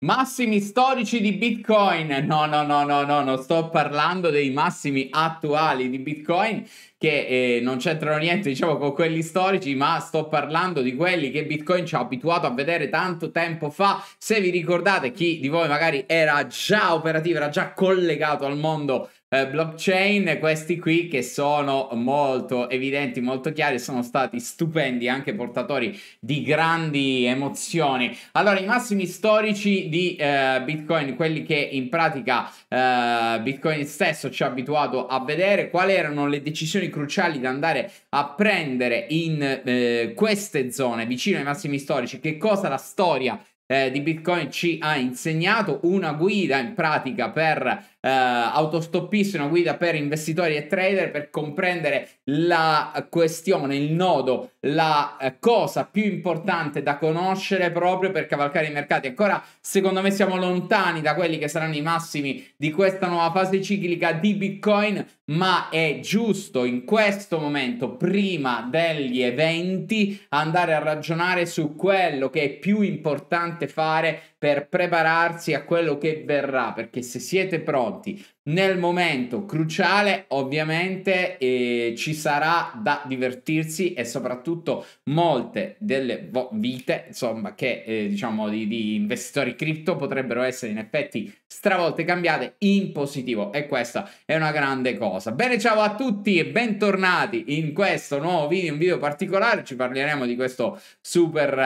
Massimi storici di Bitcoin. No, no, no, no, no, non sto parlando dei massimi attuali di Bitcoin che eh, non c'entrano niente, diciamo, con quelli storici, ma sto parlando di quelli che Bitcoin ci ha abituato a vedere tanto tempo fa. Se vi ricordate, chi di voi magari era già operativo, era già collegato al mondo eh, blockchain, questi qui che sono molto evidenti, molto chiari, sono stati stupendi, anche portatori di grandi emozioni. Allora, i massimi storici di eh, Bitcoin, quelli che in pratica eh, Bitcoin stesso ci ha abituato a vedere, quali erano le decisioni cruciali da andare a prendere in eh, queste zone, vicino ai massimi storici, che cosa la storia eh, di Bitcoin ci ha insegnato una guida in pratica per eh, autostoppista, una guida per investitori e trader per comprendere la questione, il nodo, la eh, cosa più importante da conoscere proprio per cavalcare i mercati. Ancora, secondo me, siamo lontani da quelli che saranno i massimi di questa nuova fase ciclica di Bitcoin, ma è giusto in questo momento, prima degli eventi, andare a ragionare su quello che è più importante fare per prepararsi a quello che verrà, perché se siete pronti nel momento cruciale ovviamente eh, ci sarà da divertirsi e soprattutto molte delle vite insomma che eh, diciamo di, di investitori cripto potrebbero essere in effetti stravolte cambiate in positivo e questa è una grande cosa bene ciao a tutti e bentornati in questo nuovo video un video particolare ci parleremo di questo super eh,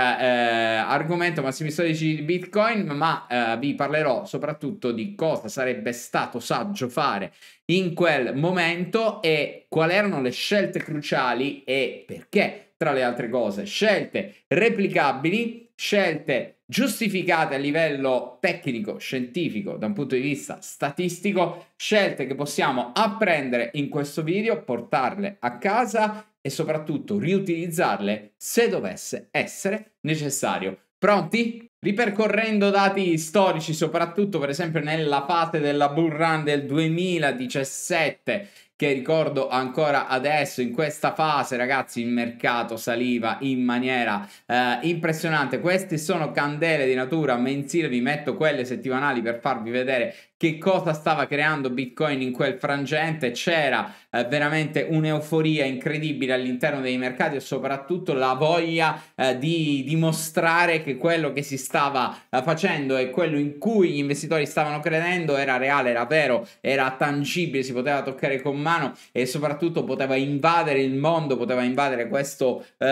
argomento massimi storici di bitcoin ma eh, vi parlerò soprattutto di cosa sarebbe stato saggio faccio fare in quel momento e quali erano le scelte cruciali e perché, tra le altre cose, scelte replicabili, scelte giustificate a livello tecnico, scientifico, da un punto di vista statistico, scelte che possiamo apprendere in questo video, portarle a casa e soprattutto riutilizzarle se dovesse essere necessario. Pronti? Ripercorrendo dati storici, soprattutto per esempio nella fase della bull run del 2017, che ricordo ancora adesso, in questa fase ragazzi il mercato saliva in maniera eh, impressionante. Queste sono candele di natura mensile, vi metto quelle settimanali per farvi vedere che cosa stava creando Bitcoin in quel frangente, c'era eh, veramente un'euforia incredibile all'interno dei mercati e soprattutto la voglia eh, di dimostrare che quello che si stava eh, facendo e quello in cui gli investitori stavano credendo era reale, era vero, era tangibile, si poteva toccare con mano e soprattutto poteva invadere il mondo, poteva invadere questo eh,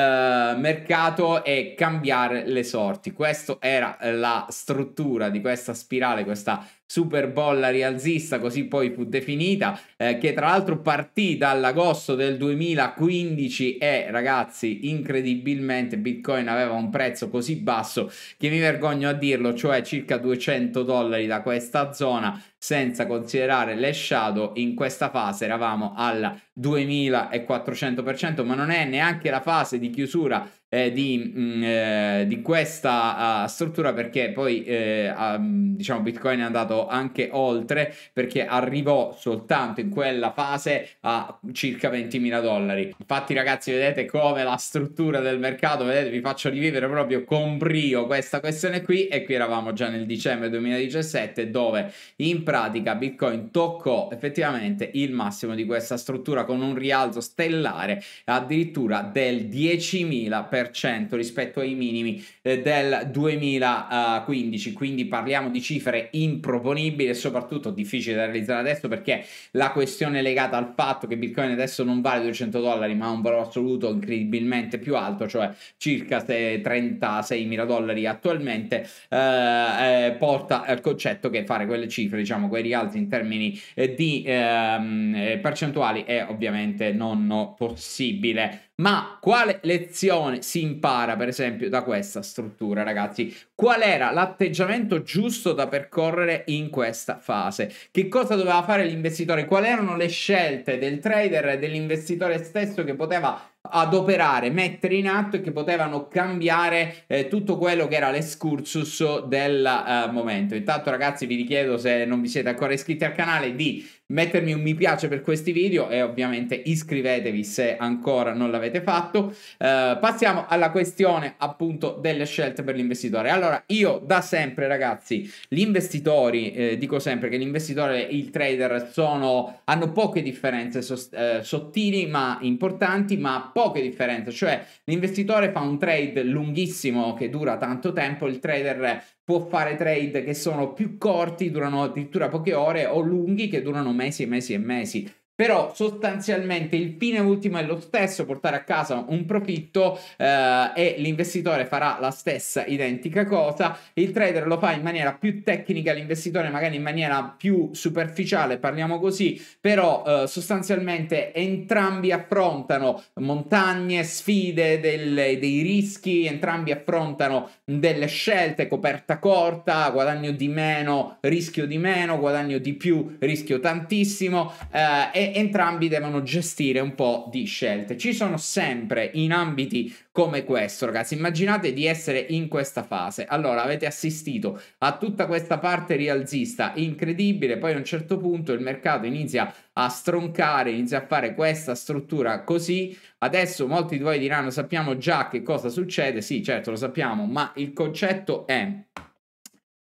mercato e cambiare le sorti. Questa era eh, la struttura di questa spirale, questa super bolla rialzista, così poi fu definita, eh, che tra l'altro partì dall'agosto del 2015 e ragazzi, incredibilmente Bitcoin aveva un prezzo così basso che mi vergogno a dirlo, cioè circa 200 dollari da questa zona, senza considerare le shadow, in questa fase eravamo al 2400%, ma non è neanche la fase di chiusura eh, di, mh, mm, eh, di, questa uh, struttura perché poi eh, um, diciamo Bitcoin è andato anche oltre perché arrivò soltanto in quella fase a circa 20.000 dollari infatti ragazzi vedete come la struttura del mercato vedete vi faccio rivivere proprio con brio questa questione qui e qui eravamo già nel dicembre 2017 dove in pratica Bitcoin toccò effettivamente il massimo di questa struttura con un rialzo stellare addirittura del 10.000% 30% rispetto ai minimi eh, del 2015, quindi parliamo di cifre improponibili e soprattutto difficili da realizzare adesso perché la questione legata al fatto che Bitcoin adesso non vale 200 dollari ma ha un valore assoluto incredibilmente più alto, cioè circa 36 mila dollari attualmente, eh, eh, porta al concetto che fare quelle cifre, diciamo quei rialzi in termini eh, di ehm, eh, percentuali è ovviamente non possibile. Ma quale lezione si impara, per esempio, da questa struttura, ragazzi? Qual era l'atteggiamento giusto da percorrere in questa fase? Che cosa doveva fare l'investitore? Quali erano le scelte del trader e dell'investitore stesso che poteva adoperare, mettere in atto e che potevano cambiare eh, tutto quello che era l'escursus del eh, momento. Intanto ragazzi vi richiedo se non vi siete ancora iscritti al canale di mettermi un mi piace per questi video e ovviamente iscrivetevi se ancora non l'avete fatto. Uh, passiamo alla questione appunto delle scelte per l'investitore. Allora, io da sempre ragazzi, gli investitori, eh, dico sempre che l'investitore e il trader sono, hanno poche differenze sost- eh, sottili ma importanti, ma poche differenze, cioè l'investitore fa un trade lunghissimo che dura tanto tempo, il trader può fare trade che sono più corti, durano addirittura poche ore, o lunghi che durano mesi e mesi e mesi però sostanzialmente il fine ultimo è lo stesso, portare a casa un profitto eh, e l'investitore farà la stessa identica cosa, il trader lo fa in maniera più tecnica, l'investitore magari in maniera più superficiale, parliamo così, però eh, sostanzialmente entrambi affrontano montagne, sfide, delle, dei rischi, entrambi affrontano delle scelte, coperta corta, guadagno di meno, rischio di meno, guadagno di più, rischio tantissimo eh, e entrambi devono gestire un po' di scelte. Ci sono sempre in ambiti come questo, ragazzi. Immaginate di essere in questa fase. Allora, avete assistito a tutta questa parte rialzista incredibile, poi a un certo punto il mercato inizia a stroncare, inizia a fare questa struttura così. Adesso molti di voi diranno sappiamo già che cosa succede. Sì, certo, lo sappiamo, ma il concetto è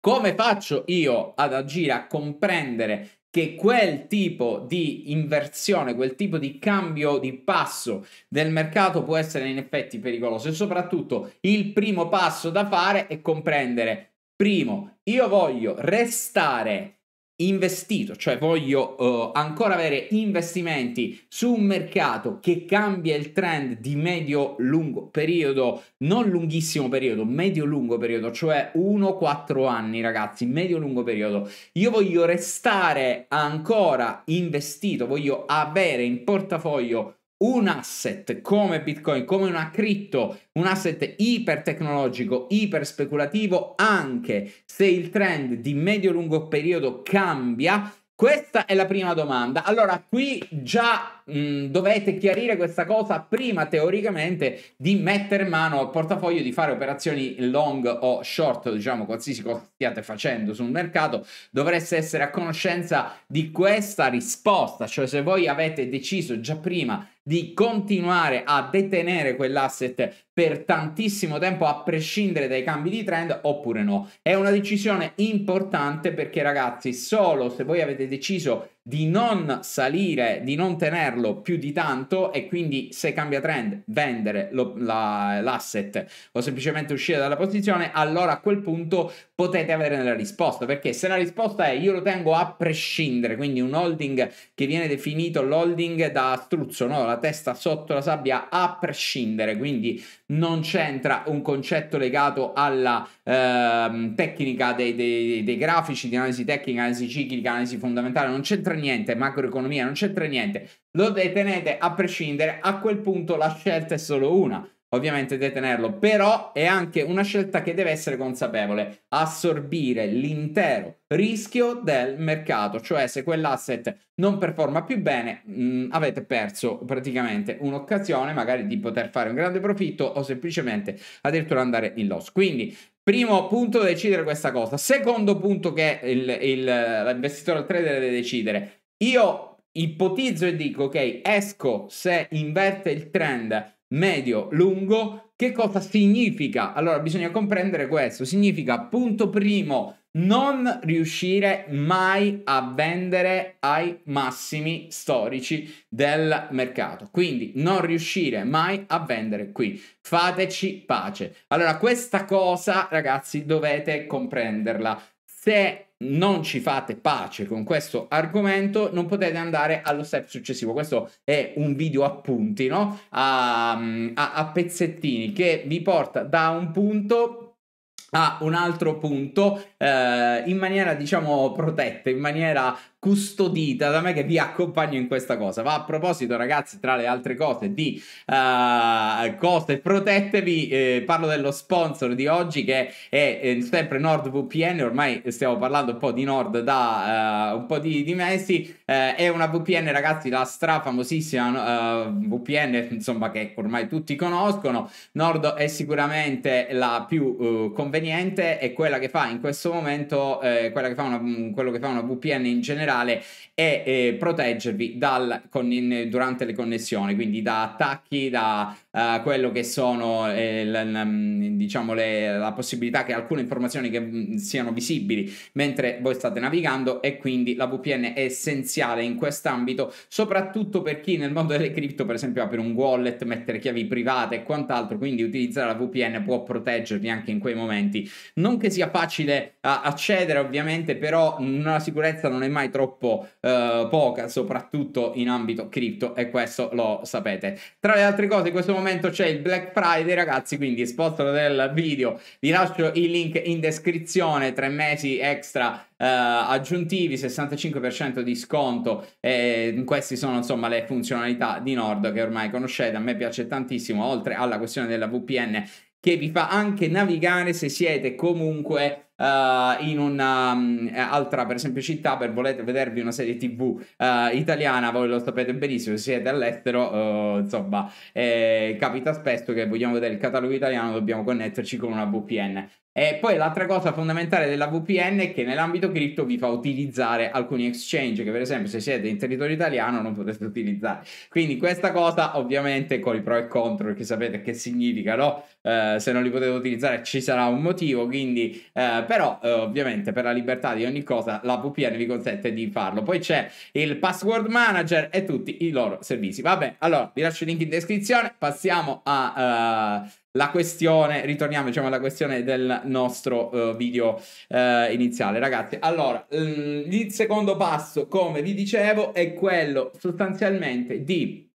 come faccio io ad agire, a comprendere che quel tipo di inversione, quel tipo di cambio di passo del mercato può essere in effetti pericoloso e soprattutto il primo passo da fare è comprendere, primo, io voglio restare investito, cioè voglio uh, ancora avere investimenti su un mercato che cambia il trend di medio-lungo periodo, non lunghissimo periodo, medio-lungo periodo, cioè 1-4 anni ragazzi, medio-lungo periodo. Io voglio restare ancora investito, voglio avere in portafoglio un asset come Bitcoin, come una cripto, un asset iper tecnologico, iper speculativo, anche se il trend di medio-lungo periodo cambia? Questa è la prima domanda. Allora, qui già mh, mm, dovete chiarire questa cosa prima teoricamente di mettere mano al portafoglio, di fare operazioni long o short, diciamo qualsiasi cosa stiate facendo sul mercato, dovreste essere a conoscenza di questa risposta, cioè se voi avete deciso già prima di continuare a detenere quell'asset per tantissimo tempo a prescindere dai cambi di trend oppure no. È una decisione importante perché ragazzi, solo se voi avete deciso di non salire, di non tenerlo più di tanto e quindi se cambia trend vendere lo, la, l'asset o semplicemente uscire dalla posizione, allora a quel punto potete avere la risposta perché se la risposta è io lo tengo a prescindere, quindi un holding che viene definito l'holding da struzzo, no? la testa sotto la sabbia a prescindere, quindi non c'entra un concetto legato alla ehm, tecnica dei, dei, dei grafici, di analisi tecnica, analisi ciclica, analisi fondamentale, non c'entra niente, macroeconomia non c'entra niente, lo detenete a prescindere, a quel punto la scelta è solo una, ovviamente detenerlo, però è anche una scelta che deve essere consapevole, assorbire l'intero rischio del mercato, cioè se quell'asset non performa più bene, mh, mm, avete perso praticamente un'occasione magari di poter fare un grande profitto o semplicemente addirittura andare in loss. Quindi Primo punto, decidere questa cosa. Secondo punto che il, il, l'investitore al trader deve decidere. Io ipotizzo e dico, ok, esco se inverte il trend medio-lungo, che cosa significa? Allora bisogna comprendere questo. Significa, punto primo, non riuscire mai a vendere ai massimi storici del mercato. Quindi non riuscire mai a vendere qui. Fateci pace. Allora questa cosa, ragazzi, dovete comprenderla. Se non ci fate pace con questo argomento, non potete andare allo step successivo. Questo è un video a punti, no? a, a, a pezzettini che vi porta da un punto a un altro punto eh, in maniera diciamo protetta, in maniera custodita da me che vi accompagno in questa cosa. Ma a proposito, ragazzi, tra le altre cose di uh, cose protette, vi eh, parlo dello sponsor di oggi che è eh, sempre NordVPN. Ormai stiamo parlando un po' di Nord da uh, un po' di, di mesi. Uh, è una VPN, ragazzi, la strafamosissima VPN, insomma, che ormai tutti conoscono. Nord è sicuramente la più conveniente e quella che fa in questo momento, quella che fa una, quello che fa una VPN in generale generale e eh, proteggervi dal, con, in, durante le connessioni, quindi da attacchi, da uh, quello che sono eh, l, l, mm, diciamo le, la possibilità che alcune informazioni che mh, mm, siano visibili mentre voi state navigando e quindi la VPN è essenziale in quest'ambito, soprattutto per chi nel mondo delle cripto per esempio apre un wallet, mettere chiavi private e quant'altro, quindi utilizzare la VPN può proteggervi anche in quei momenti. Non che sia facile uh, accedere ovviamente, però la sicurezza non è mai troppo troppo eh, poca, soprattutto in ambito cripto, e questo lo sapete. Tra le altre cose, in questo momento c'è il Black Friday, ragazzi, quindi sponsor del video, vi lascio il link in descrizione, tre mesi extra eh, aggiuntivi, 65% di sconto, eh, queste sono insomma le funzionalità di Nord che ormai conoscete, a me piace tantissimo, oltre alla questione della VPN che vi fa anche navigare se siete comunque uh, in un'altra, mm, eh, um, per esempio, città, per volete vedervi una serie TV uh, italiana, voi lo sapete benissimo, se siete all'estero, insomma, eh, capita spesso che vogliamo vedere il catalogo italiano, dobbiamo connetterci con una VPN. E poi l'altra cosa fondamentale della VPN è che nell'ambito cripto vi fa utilizzare alcuni exchange che per esempio se siete in territorio italiano non potete utilizzare. Quindi questa cosa ovviamente con i pro e contro perché sapete che significa, no? Eh, se non li potete utilizzare ci sarà un motivo, quindi eh, però eh, ovviamente per la libertà di ogni cosa la VPN vi consente di farlo. Poi c'è il password manager e tutti i loro servizi. Vabbè, allora vi lascio il link in descrizione, passiamo a... Uh, la questione, ritorniamo diciamo alla questione del nostro uh, video uh, iniziale, ragazzi. Allora, l- il secondo passo, come vi dicevo, è quello sostanzialmente di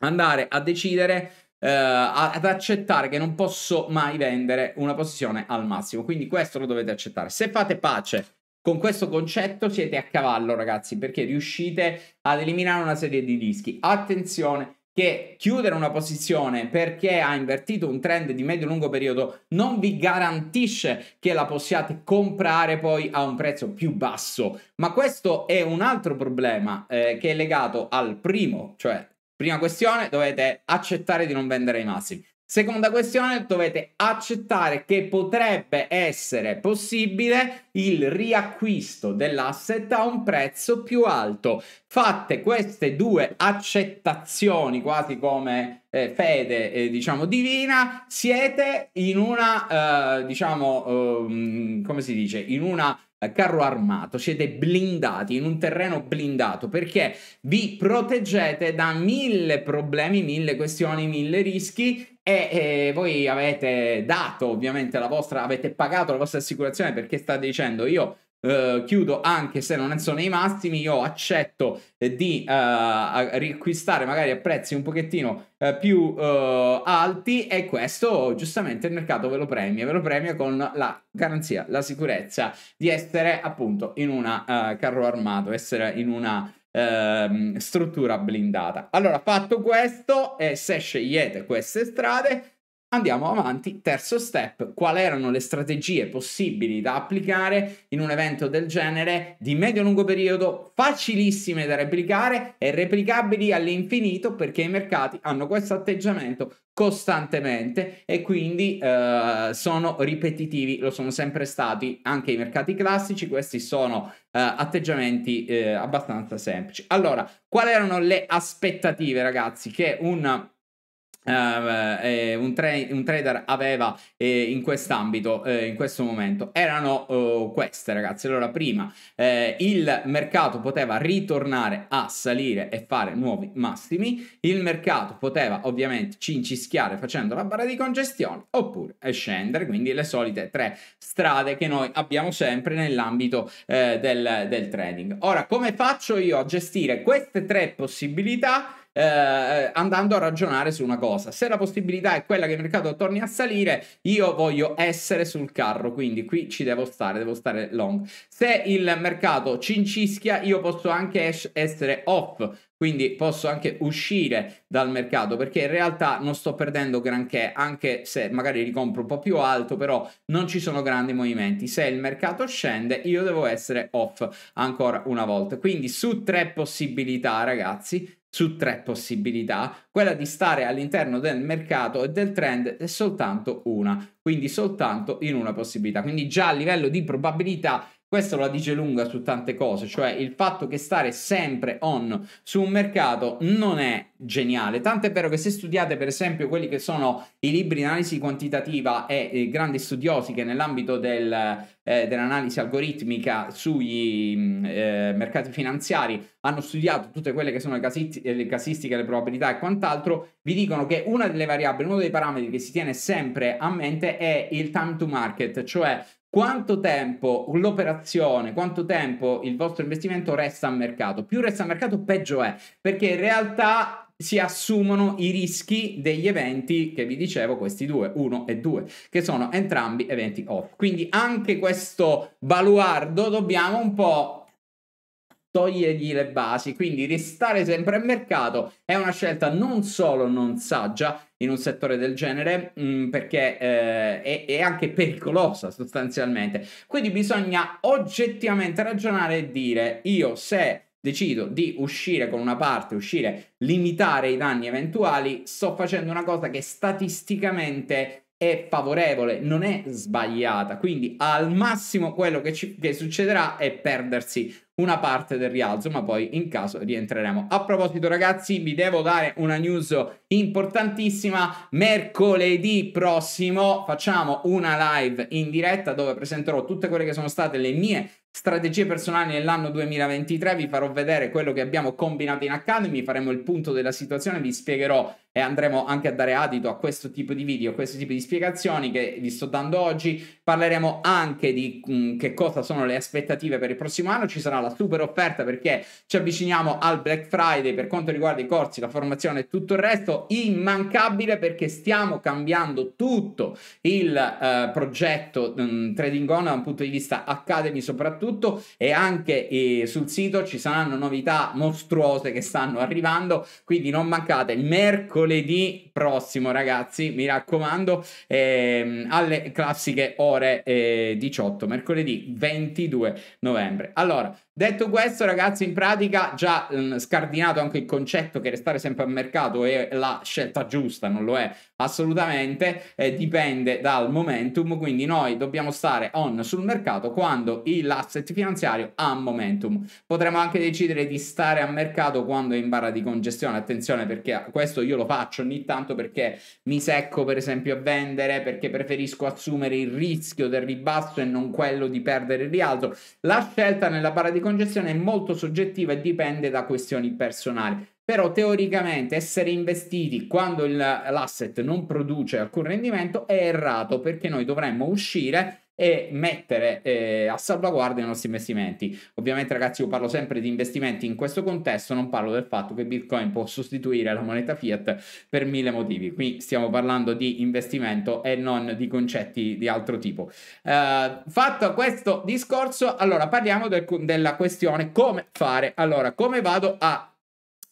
andare a decidere Uh, ad accettare che non posso mai vendere una posizione al massimo. Quindi questo lo dovete accettare. Se fate pace con questo concetto siete a cavallo, ragazzi, perché riuscite ad eliminare una serie di rischi. Attenzione che chiudere una posizione perché ha invertito un trend di medio-lungo periodo non vi garantisce che la possiate comprare poi a un prezzo più basso. Ma questo è un altro problema eh, che è legato al primo, cioè prima questione dovete accettare di non vendere ai massimi. Seconda questione, dovete accettare che potrebbe essere possibile il riacquisto dell'asset a un prezzo più alto. Fatte queste due accettazioni quasi come eh, fede eh, diciamo divina, siete in una eh, diciamo ehm, come si dice, in una eh, carro armato, siete blindati in un terreno blindato perché vi proteggete da mille problemi, mille questioni, mille rischi e eh, voi avete dato ovviamente la vostra, avete pagato la vostra assicurazione perché state dicendo io eh, chiudo anche se non sono i massimi, io accetto eh, di eh, riacquistare magari a prezzi un pochettino eh, più eh, alti e questo giustamente il mercato ve lo premia, ve lo premia con la garanzia, la sicurezza di essere appunto in una carro armato, essere in una ehm, struttura blindata. Allora, fatto questo, e eh, se scegliete queste strade, Andiamo avanti, terzo step, quali erano le strategie possibili da applicare in un evento del genere di medio-lungo periodo, facilissime da replicare e replicabili all'infinito perché i mercati hanno questo atteggiamento costantemente e quindi eh, sono ripetitivi, lo sono sempre stati anche i mercati classici, questi sono eh, atteggiamenti eh, abbastanza semplici. Allora, quali erano le aspettative ragazzi che un eh, eh, eh, un, tra- un, trader aveva eh, in quest'ambito eh, in questo momento erano oh, queste ragazzi allora prima eh, il mercato poteva ritornare a salire e fare nuovi massimi il mercato poteva ovviamente cincischiare facendo la barra di congestione oppure scendere quindi le solite tre strade che noi abbiamo sempre nell'ambito del, del trading ora come faccio io a gestire queste tre possibilità eh, eh, andando a ragionare su una cosa. Se la possibilità è quella che il mercato torni a salire, io voglio essere sul carro, quindi qui ci devo stare, devo stare long. Se il mercato cincischia, io posso anche essere off, quindi posso anche uscire dal mercato perché in realtà non sto perdendo granché anche se magari ricompro un po' più alto però non ci sono grandi movimenti se il mercato scende io devo essere off ancora una volta quindi su tre possibilità ragazzi su tre possibilità, quella di stare all'interno del mercato e del trend è soltanto una, quindi soltanto in una possibilità. Quindi già a livello di probabilità questo la dice lunga su tante cose, cioè il fatto che stare sempre on su un mercato non è geniale. Tanto è vero che se studiate per esempio quelli che sono i libri di analisi quantitativa e eh, grandi studiosi che nell'ambito del, eh, dell'analisi algoritmica sui mm, eh, mercati finanziari hanno studiato tutte quelle che sono le, casi- eh, le casistiche, le probabilità e quant'altro, vi dicono che una delle variabili, uno dei parametri che si tiene sempre a mente è il time to market, cioè quanto tempo l'operazione, quanto tempo il vostro investimento resta a mercato. Più resta a mercato, peggio è, perché in realtà si assumono i rischi degli eventi che vi dicevo, questi due, uno e due, che sono entrambi eventi off. Quindi anche questo baluardo dobbiamo un po' togliergli le basi. Quindi restare sempre in mercato è una scelta non solo non saggia in un settore del genere, mh, mm, perché eh, è, è, anche pericolosa sostanzialmente. Quindi bisogna oggettivamente ragionare e dire io se decido di uscire con una parte, uscire, limitare i danni eventuali, sto facendo una cosa che statisticamente è favorevole, non è sbagliata. Quindi al massimo quello che, ci, che succederà è perdersi una parte del rialzo, ma poi in caso rientreremo. A proposito ragazzi, vi devo dare una news importantissima. Mercoledì prossimo facciamo una live in diretta dove presenterò tutte quelle che sono state le mie Strategie personali nell'anno 2023, vi farò vedere quello che abbiamo combinato in Academy, faremo il punto della situazione, vi spiegherò e andremo anche a dare adito a questo tipo di video, a questo tipo di spiegazioni che vi sto dando oggi. Parleremo anche di mh, mm, che cosa sono le aspettative per il prossimo anno, ci sarà la super offerta perché ci avviciniamo al Black Friday per quanto riguarda i corsi, la formazione e tutto il resto, immancabile perché stiamo cambiando tutto il eh, progetto mh, mm, Trading On da un punto di vista Academy soprattutto soprattutto e anche eh, sul sito ci saranno novità mostruose che stanno arrivando, quindi non mancate il mercoledì prossimo ragazzi, mi raccomando, ehm, alle classiche ore eh, 18, mercoledì 22 novembre. Allora, Detto questo, ragazzi, in pratica già mh, ehm, scardinato anche il concetto che restare sempre al mercato è la scelta giusta, non lo è assolutamente, eh, dipende dal momentum, quindi noi dobbiamo stare on sul mercato quando l'asset finanziario ha momentum. Potremmo anche decidere di stare a mercato quando è in barra di congestione, attenzione perché questo io lo faccio ogni tanto perché mi secco per esempio a vendere, perché preferisco assumere il rischio del ribasso e non quello di perdere il rialzo. La scelta nella barra di congestione è molto soggettiva e dipende da questioni personali. Però teoricamente essere investiti quando il, l'asset non produce alcun rendimento è errato perché noi dovremmo uscire e mettere eh, a salvaguardia i nostri investimenti. Ovviamente ragazzi io parlo sempre di investimenti in questo contesto, non parlo del fatto che Bitcoin può sostituire la moneta fiat per mille motivi. Qui stiamo parlando di investimento e non di concetti di altro tipo. Eh, fatto questo discorso, allora parliamo del, della questione come fare. Allora, come vado a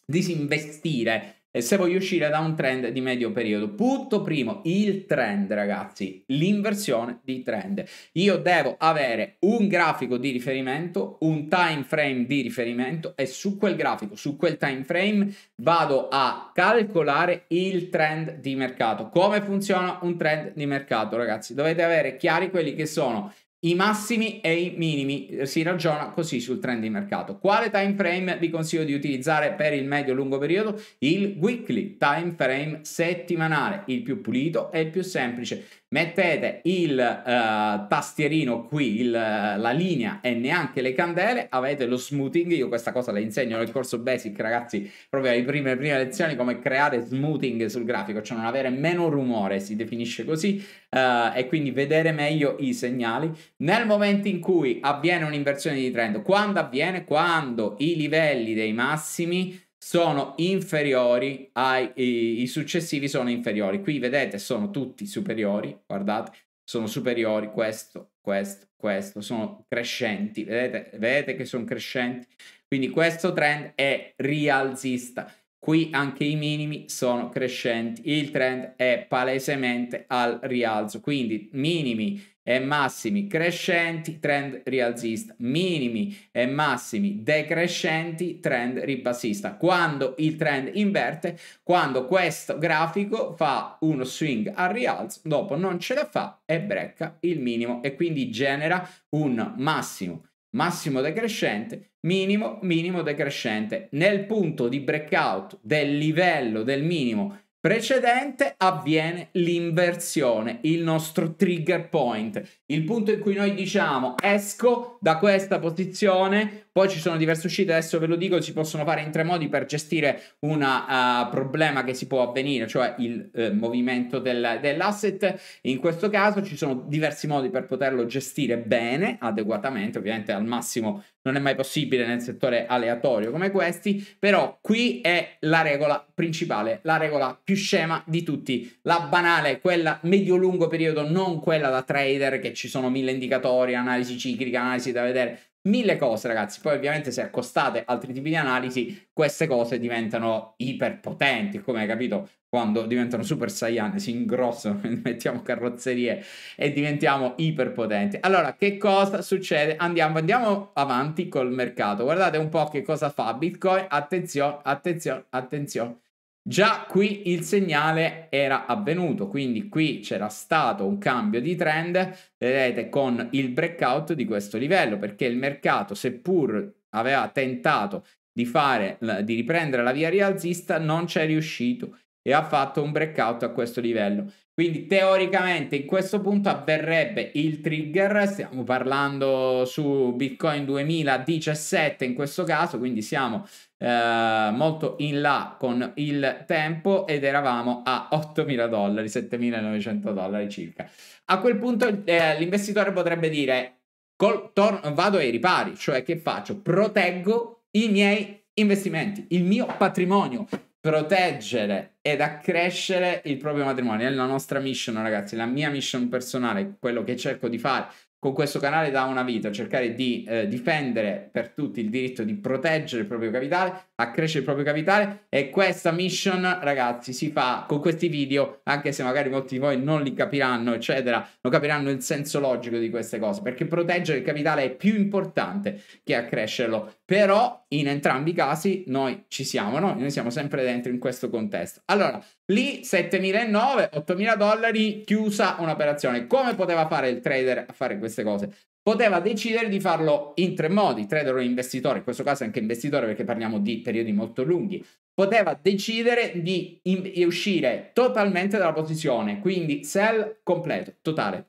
disinvestire e se voglio uscire da un trend di medio periodo, punto primo, il trend ragazzi, l'inversione di trend. Io devo avere un grafico di riferimento, un time frame di riferimento e su quel grafico, su quel time frame vado a calcolare il trend di mercato. Come funziona un trend di mercato ragazzi? Dovete avere chiari quelli che sono i massimi e i minimi. Eh, si ragiona così sul trend di mercato. Quale time frame vi consiglio di utilizzare per il medio-lungo periodo? Il weekly time frame settimanale, il più pulito e il più semplice. Mettete il uh, tastierino qui, il, eh, la linea e neanche le candele, avete lo smoothing, io questa cosa la insegno nel corso basic ragazzi, proprio alle prime, prime lezioni come creare smoothing sul grafico, cioè non avere meno rumore, si definisce così, uh, e quindi vedere meglio i segnali nel momento in cui avviene un'inversione di trend, quando avviene? Quando i livelli dei massimi sono inferiori ai i, i successivi sono inferiori. Qui vedete sono tutti superiori, guardate, sono superiori questo, questo, questo, sono crescenti, vedete, vedete che sono crescenti. Quindi questo trend è rialzista. Qui anche i minimi sono crescenti, il trend è palesemente al rialzo, quindi minimi e massimi crescenti, trend rialzista, minimi e massimi decrescenti, trend ribassista. Quando il trend inverte, quando questo grafico fa uno swing al rialzo, dopo non ce la fa e brecca il minimo e quindi genera un massimo massimo decrescente, minimo, minimo decrescente. Nel punto di breakout del livello del minimo precedente avviene l'inversione, il nostro trigger point, il punto in cui noi diciamo esco da questa posizione, poi ci sono diverse uscite, adesso ve lo dico, si possono fare in tre modi per gestire un uh, eh, problema che si può avvenire, cioè il uh, movimento del, dell'asset, in questo caso ci sono diversi modi per poterlo gestire bene, adeguatamente, ovviamente al massimo non è mai possibile nel settore aleatorio come questi, però qui è la regola principale, la regola più scema di tutti, la banale, quella medio-lungo periodo, non quella da trader che ci sono mille indicatori, analisi ciclica, analisi da vedere, mille cose, ragazzi. Poi, ovviamente, se accostate altri tipi di analisi, queste cose diventano iperpotenti, come hai capito? Quando diventano super saiyan, si ingrossano, mettiamo carrozzerie e diventiamo iperpotenti. Allora, che cosa succede? Andiamo, andiamo avanti col mercato. Guardate un po' che cosa fa Bitcoin. Attenzione, attenzione, attenzione Già qui il segnale era avvenuto, quindi qui c'era stato un cambio di trend, vedete, con il breakout di questo livello, perché il mercato, seppur aveva tentato di, fare, di riprendere la via rialzista, non c'è riuscito e ha fatto un breakout a questo livello. Quindi teoricamente in questo punto avverrebbe il trigger, stiamo parlando su Bitcoin 2017 in questo caso, quindi siamo eh, molto in là con il tempo ed eravamo a 8.000 dollari, 7.900 dollari circa. A quel punto eh, l'investitore potrebbe dire col, tor- vado ai ripari, cioè che faccio? Proteggo i miei investimenti, il mio patrimonio, proteggere ed accrescere il proprio matrimonio. È la nostra mission, ragazzi, la mia mission personale, quello che cerco di fare con questo canale da una vita, cercare di eh, difendere per tutti il diritto di proteggere il proprio capitale, accrescere il proprio capitale e questa mission, ragazzi, si fa con questi video, anche se magari molti di voi non li capiranno, eccetera, non capiranno il senso logico di queste cose, perché proteggere il capitale è più importante che accrescerlo però in entrambi i casi noi ci siamo, no? noi siamo sempre dentro in questo contesto. Allora, lì 7.009, 8.000 dollari, chiusa un'operazione. Come poteva fare il trader a fare queste cose? Poteva decidere di farlo in tre modi, trader o investitore, in questo caso anche investitore perché parliamo di periodi molto lunghi. Poteva decidere di in- uscire totalmente dalla posizione, quindi sell completo, totale.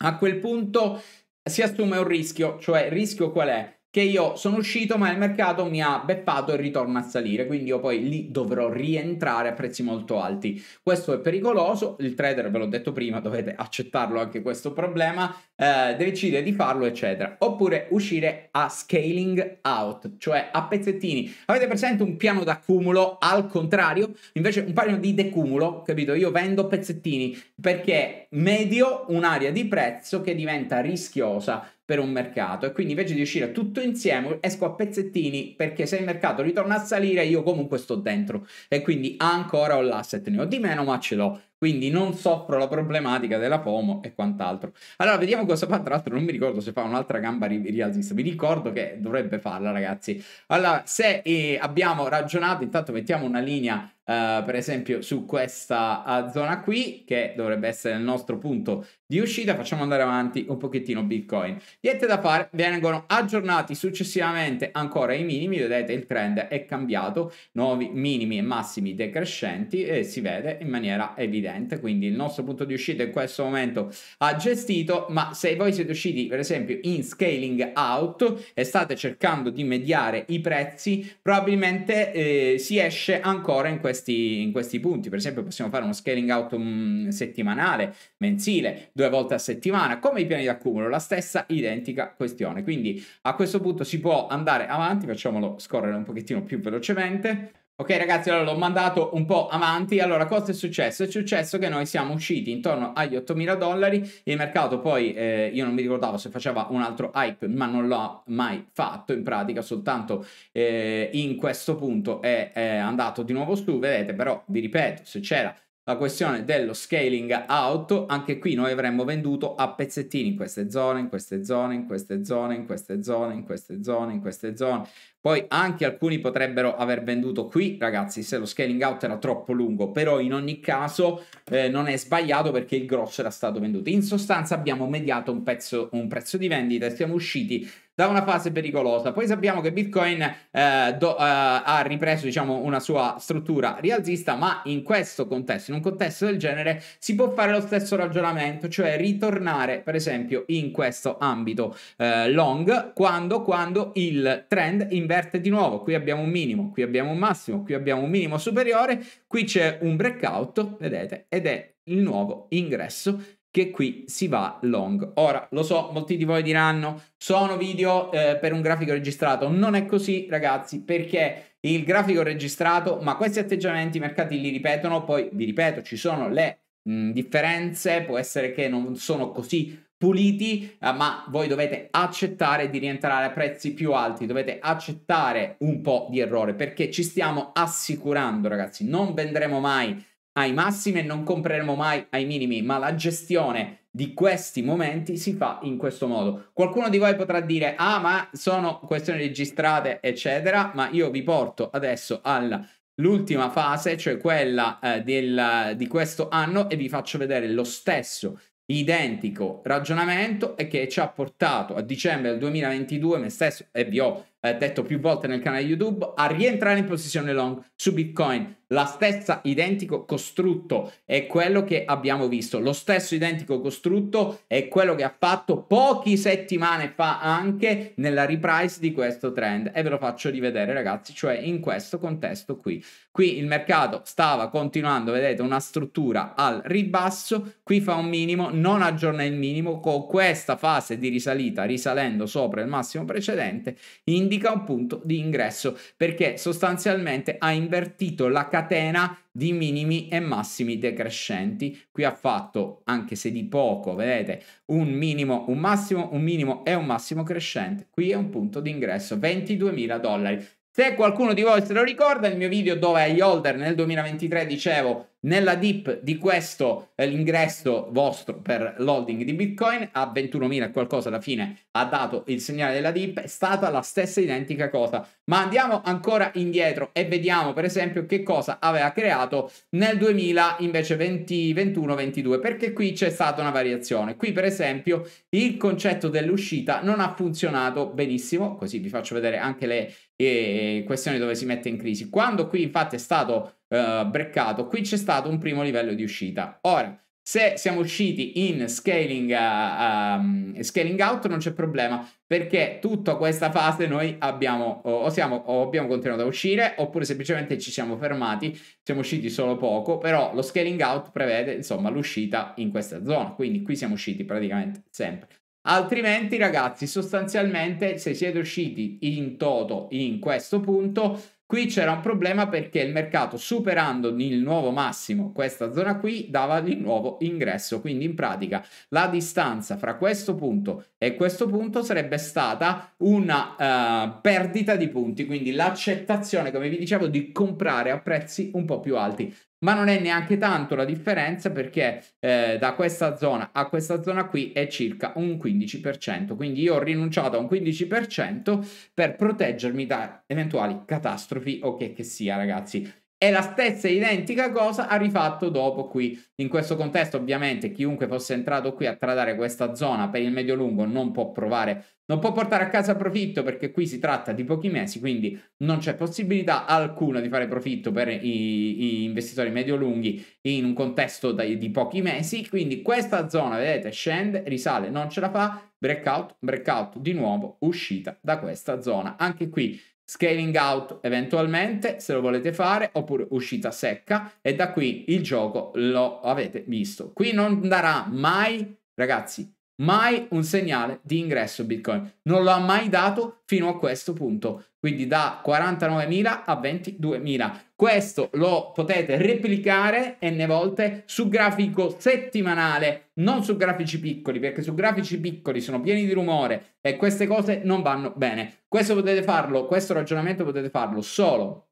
A quel punto si assume un rischio, cioè il rischio qual è? che io sono uscito ma il mercato mi ha beppato e ritorna a salire, quindi io poi lì dovrò rientrare a prezzi molto alti. Questo è pericoloso, il trader ve l'ho detto prima, dovete accettarlo anche questo problema, eh, decidere di farlo eccetera, oppure uscire a scaling out, cioè a pezzettini. Avete presente un piano d'accumulo al contrario? Invece un piano di decumulo, capito? Io vendo pezzettini perché medio un'area di prezzo che diventa rischiosa per un mercato e quindi invece di uscire tutto insieme esco a pezzettini perché se il mercato ritorna a salire io comunque sto dentro e quindi ancora ho l'asset, ne ho di meno ma ce l'ho quindi non soffro la problematica della FOMO e quant'altro. Allora, vediamo cosa fa. Tra l'altro, non mi ricordo se fa un'altra gamba ri- rialzista. Vi ricordo che dovrebbe farla, ragazzi. Allora, se eh, abbiamo ragionato, intanto mettiamo una linea Uh, per esempio su questa uh, zona qui che dovrebbe essere il nostro punto di uscita facciamo andare avanti un pochettino Bitcoin. Niente da fare, vengono aggiornati successivamente ancora i minimi, vedete il trend è cambiato, nuovi minimi e massimi decrescenti e si vede in maniera evidente, quindi il nostro punto di uscita in questo momento ha gestito, ma se voi siete usciti per esempio in scaling out e state cercando di mediare i prezzi, probabilmente eh, si esce ancora in questi, in questi punti, per esempio possiamo fare uno scaling out mh, mm, settimanale, mensile, due volte a settimana, come i piani d'accumulo, la stessa identica questione. Quindi a questo punto si può andare avanti, facciamolo scorrere un pochettino più velocemente. Ok ragazzi, allora l'ho mandato un po' avanti, allora cosa è successo? È successo che noi siamo usciti intorno agli 8.000 dollari, il mercato poi, eh, io non mi ricordavo se faceva un altro hype, ma non l'ha mai fatto, in pratica soltanto eh, in questo punto è, è andato di nuovo su, vedete però, vi ripeto, se c'era la questione dello scaling out, anche qui noi avremmo venduto a pezzettini in queste zone, in queste zone, in queste zone, in queste zone, in queste zone, in queste zone, poi anche alcuni potrebbero aver venduto qui, ragazzi, se lo scaling out era troppo lungo, però in ogni caso eh, non è sbagliato perché il grosso era stato venduto. In sostanza abbiamo mediato un, pezzo, un prezzo di vendita e siamo usciti da una fase pericolosa. Poi sappiamo che Bitcoin eh, do, eh, ha ripreso diciamo, una sua struttura rialzista, ma in questo contesto, in un contesto del genere, si può fare lo stesso ragionamento, cioè ritornare per esempio in questo ambito eh, long quando, quando il trend invece inverte di nuovo, qui abbiamo un minimo, qui abbiamo un massimo, qui abbiamo un minimo superiore, qui c'è un breakout, vedete, ed è il nuovo ingresso che qui si va long. Ora, lo so, molti di voi diranno, sono video eh, per un grafico registrato. Non è così, ragazzi, perché il grafico registrato, ma questi atteggiamenti i mercati li ripetono, poi vi ripeto, ci sono le mh, differenze, può essere che non sono così puliti, eh, ma voi dovete accettare di rientrare a prezzi più alti, dovete accettare un po' di errore perché ci stiamo assicurando, ragazzi, non vendremo mai ai massimi e non compreremo mai ai minimi, ma la gestione di questi momenti si fa in questo modo. Qualcuno di voi potrà dire, ah ma sono questioni registrate, eccetera, ma io vi porto adesso alla l'ultima fase, cioè quella eh, del, di questo anno, e vi faccio vedere lo stesso identico ragionamento e che ci ha portato a dicembre del 2022, me stesso e vi ho eh, detto più volte nel canale YouTube, a rientrare in posizione long su Bitcoin la stessa identico costrutto è quello che abbiamo visto, lo stesso identico costrutto è quello che ha fatto poche settimane fa anche nella reprise di questo trend e ve lo faccio rivedere ragazzi, cioè in questo contesto qui. Qui il mercato stava continuando, vedete, una struttura al ribasso, qui fa un minimo, non aggiorna il minimo, con questa fase di risalita, risalendo sopra il massimo precedente, indica un punto di ingresso perché sostanzialmente ha invertito la catena catena di minimi e massimi decrescenti. Qui ha fatto, anche se di poco, vedete, un minimo, un massimo, un minimo e un massimo crescente. Qui è un punto di ingresso, 22.000 dollari. Se qualcuno di voi se lo ricorda, il mio video dove ai holder nel 2023 dicevo nella dip di questo eh, l'ingresso vostro per l'holding di Bitcoin a 21.000 e qualcosa alla fine ha dato il segnale della dip, è stata la stessa identica cosa. Ma andiamo ancora indietro e vediamo per esempio che cosa aveva creato nel 2000 invece 20, 21, perché qui c'è stata una variazione. Qui per esempio il concetto dell'uscita non ha funzionato benissimo, così vi faccio vedere anche le eh, questioni dove si mette in crisi. Quando qui infatti è stato eh, breccato. Qui c'è stato un primo livello di uscita. Ora, se siamo usciti in scaling, uh, um, scaling out non c'è problema perché tutta questa fase noi abbiamo o, siamo, o abbiamo continuato a uscire oppure semplicemente ci siamo fermati, siamo usciti solo poco, però lo scaling out prevede insomma l'uscita in questa zona, quindi qui siamo usciti praticamente sempre. Altrimenti ragazzi sostanzialmente se siete usciti in toto in questo punto Qui c'era un problema perché il mercato superando il nuovo massimo, questa zona qui, dava di nuovo ingresso. Quindi in pratica la distanza fra questo punto e questo punto sarebbe stata una uh, perdita di punti, quindi l'accettazione, come vi dicevo, di comprare a prezzi un po' più alti ma non è neanche tanto la differenza perché eh, da questa zona a questa zona qui è circa un 15%, quindi io ho rinunciato a un 15% per proteggermi da eventuali catastrofi o che che sia ragazzi è la stessa identica cosa ha rifatto dopo qui. In questo contesto, ovviamente, chiunque fosse entrato qui a tradare questa zona per il medio-lungo non può provare, non può portare a casa profitto perché qui si tratta di pochi mesi, quindi non c'è possibilità alcuna di fare profitto per gli investitori medio-lunghi in un contesto di, di pochi mesi. Quindi questa zona, vedete, scende, risale, non ce la fa, breakout, breakout di nuovo, uscita da questa zona. Anche qui scaling out eventualmente se lo volete fare oppure uscita secca e da qui il gioco lo avete visto qui non darà mai ragazzi mai un segnale di ingresso Bitcoin. Non lo ha mai dato fino a questo punto. Quindi da 49.000 a 22.000. Questo lo potete replicare n volte su grafico settimanale, non su grafici piccoli, perché su grafici piccoli sono pieni di rumore e queste cose non vanno bene. Questo potete farlo, questo ragionamento potete farlo solo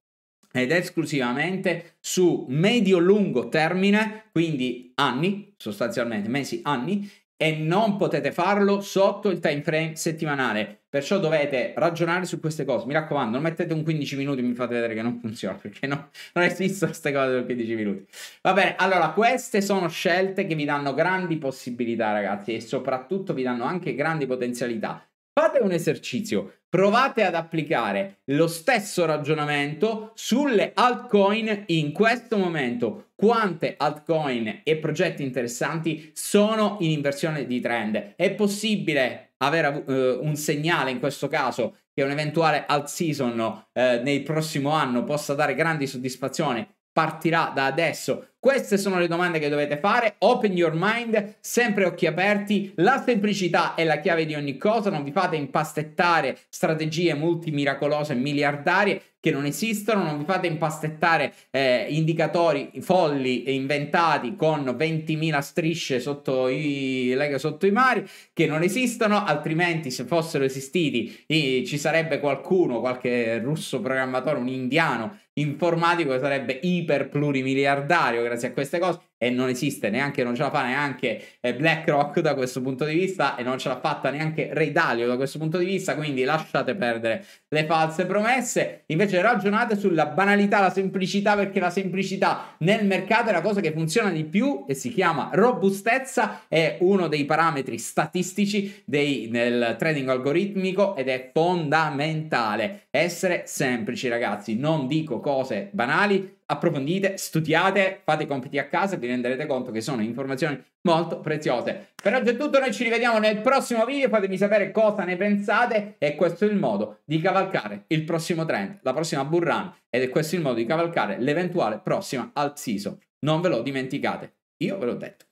ed esclusivamente su medio-lungo termine, quindi anni sostanzialmente, mesi, anni, e non potete farlo sotto il time frame settimanale. Perciò dovete ragionare su queste cose. Mi raccomando, non mettete un 15 minuti e mi fate vedere che non funziona, perché no, non esistono queste cose per 15 minuti. Va bene, allora, queste sono scelte che vi danno grandi possibilità, ragazzi, e soprattutto vi danno anche grandi potenzialità. Fate un esercizio, provate ad applicare lo stesso ragionamento sulle altcoin in questo momento quante altcoin e progetti interessanti sono in inversione di trend. È possibile avere eh, un segnale in questo caso che un eventuale alt season eh, nel prossimo anno possa dare grandi soddisfazioni partirà da adesso? Queste sono le domande che dovete fare. Open your mind, sempre occhi aperti. La semplicità è la chiave di ogni cosa. Non vi fate impastettare strategie multimiracolose e miliardarie che non esistono, non vi fate impastettare eh, indicatori folli e inventati con 20.000 strisce sotto i, sotto i mari che non esistono, altrimenti se fossero esistiti eh, ci sarebbe qualcuno, qualche russo programmatore, un indiano informatico che sarebbe iper plurimiliardario grazie a queste cose e non esiste neanche, non ce la fa neanche eh, BlackRock da questo punto di vista e non ce l'ha fatta neanche Ray Dalio da questo punto di vista, quindi lasciate perdere le false promesse, invece ragionate sulla banalità, la semplicità, perché la semplicità nel mercato è la cosa che funziona di più e si chiama robustezza, è uno dei parametri statistici dei, del trading algoritmico ed è fondamentale essere semplici ragazzi, non dico cose banali, approfondite, studiate, fate i compiti a casa e vi renderete conto che sono informazioni molto preziose. Per oggi è tutto, noi ci rivediamo nel prossimo video, fatemi sapere cosa ne pensate e questo è il modo di cavalcare il prossimo trend, la prossima bull run ed è questo il modo di cavalcare l'eventuale prossima alt season. Non ve lo dimenticate, io ve l'ho detto.